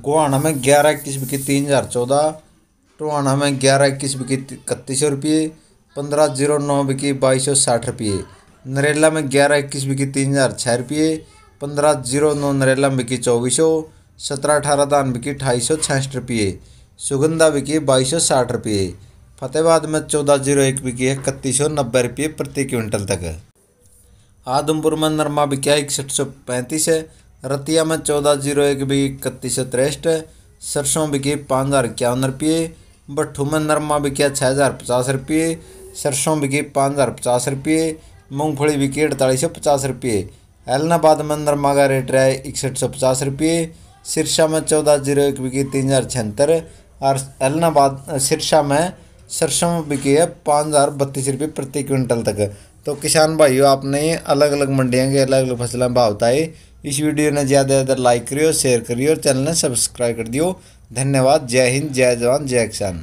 गोहाना में ग्यारह इक्कीस बिकी तीन हज़ार चौदह टोहाना में ग्यारह इक्कीस बिकी इकतीस सौ रुपये पंद्रह जीरो नौ बिकी बाईस सौ साठ रुपये नरेला में ग्यारह इक्कीस बिकी तीन हज़ार छः रुपये पंद्रह जीरो नौ नरेला में बिकी चौबीस सौ सत्रह अठारह दान बिकी ढाई सौ छियासठ रुपये सुगंधा बिकी बाईस सौ साठ रुपये फतेहाबाद में चौदह जीरो एक बिकी है इकतीस सौ नब्बे रुपये प्रति क्विंटल तक आदमपुर में नरमा बिका इकसठ सौ पैंतीस है रतिया में चौदह जीरो एक बिकी इकतीस सौ तिरसठ सरसों बिकी पाँच हज़ार इक्यावन रुपये भट्ठू में नरमा बिकिया छः हज़ार पचास रुपये सरसों बिकी पाँच हज़ार पचास रुपये मूँगफली बिकी अड़तालीस सौ पचास रुपये एलनाबाद में नरमा का रेट रहा है इकसठ सौ पचास रुपये सिरसा में चौदह जीरो एक बिकी तीन हज़ार छिहत्तर और एलनाबाद सिरसा में सरसों बिकी है पाँच हज़ार बत्तीस रुपये प्रति क्विंटल तक तो किसान भाइयों आपने अलग अलग मंडियों के अलग अलग फसलें भावताई इस वीडियो ने ज़्यादा से ज़्यादा लाइक करियो शेयर करियो और चैनल ने सब्सक्राइब कर दियो धन्यवाद जय हिंद जय जवान जय किसान